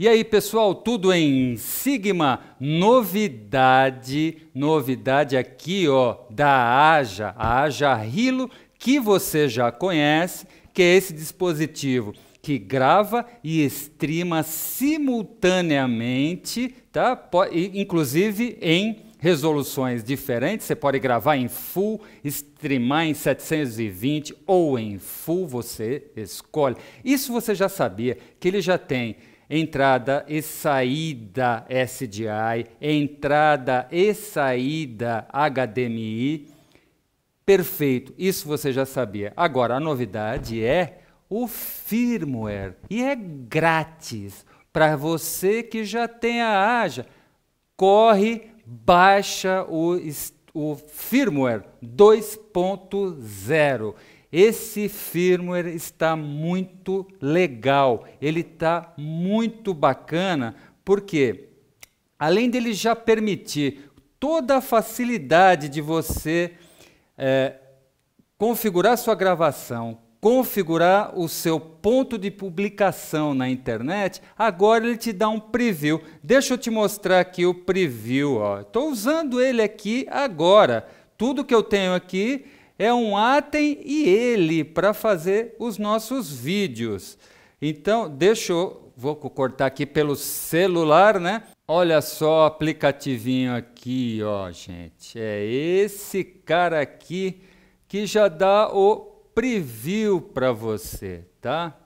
E aí, pessoal, tudo em Sigma? Novidade, novidade aqui, ó, da Aja, a Aja Hilo, que você já conhece, que é esse dispositivo que grava e streama simultaneamente, tá? Pode, inclusive em resoluções diferentes. Você pode gravar em full, streamar em 720 ou em full, você escolhe. Isso você já sabia que ele já tem entrada e saída SDI, entrada e saída HDMI. Perfeito, isso você já sabia. Agora, a novidade é o firmware e é grátis para você que já tem a AJA. Corre, baixa o, o firmware 2.0. Esse firmware está muito legal, ele está muito bacana, porque além dele já permitir toda a facilidade de você é, configurar sua gravação, configurar o seu ponto de publicação na internet, agora ele te dá um preview. Deixa eu te mostrar aqui o preview. Estou usando ele aqui agora. Tudo que eu tenho aqui é um atem e ele para fazer os nossos vídeos. Então, deixa eu, vou cortar aqui pelo celular, né? Olha só o aplicativinho aqui, ó, gente. É esse cara aqui que já dá o preview para você, tá?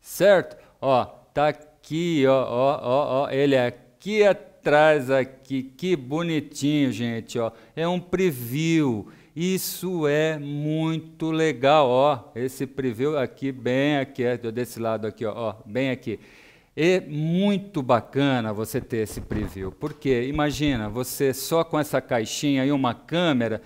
Certo? Ó, tá aqui, ó, ó, ó, ó, ele aqui atrás aqui, que bonitinho, gente, ó. É um preview. Isso é muito legal, ó. Esse preview aqui, bem aqui, é desse lado aqui, ó, bem aqui. É muito bacana você ter esse preview, porque imagina você só com essa caixinha e uma câmera,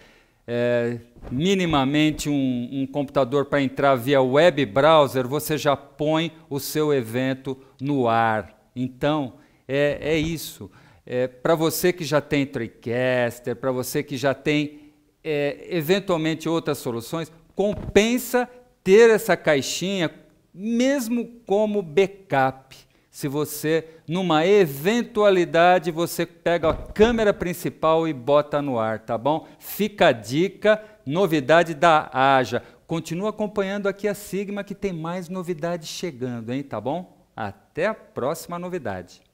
é, minimamente um, um computador para entrar via web browser, você já põe o seu evento no ar. Então, é, é isso. É, para você que já tem Tricaster, para você que já tem é, eventualmente outras soluções, compensa ter essa caixinha mesmo como backup. Se você, numa eventualidade, você pega a câmera principal e bota no ar, tá bom? Fica a dica, novidade da Aja. Continua acompanhando aqui a Sigma que tem mais novidades chegando, hein, tá bom? Até a próxima novidade.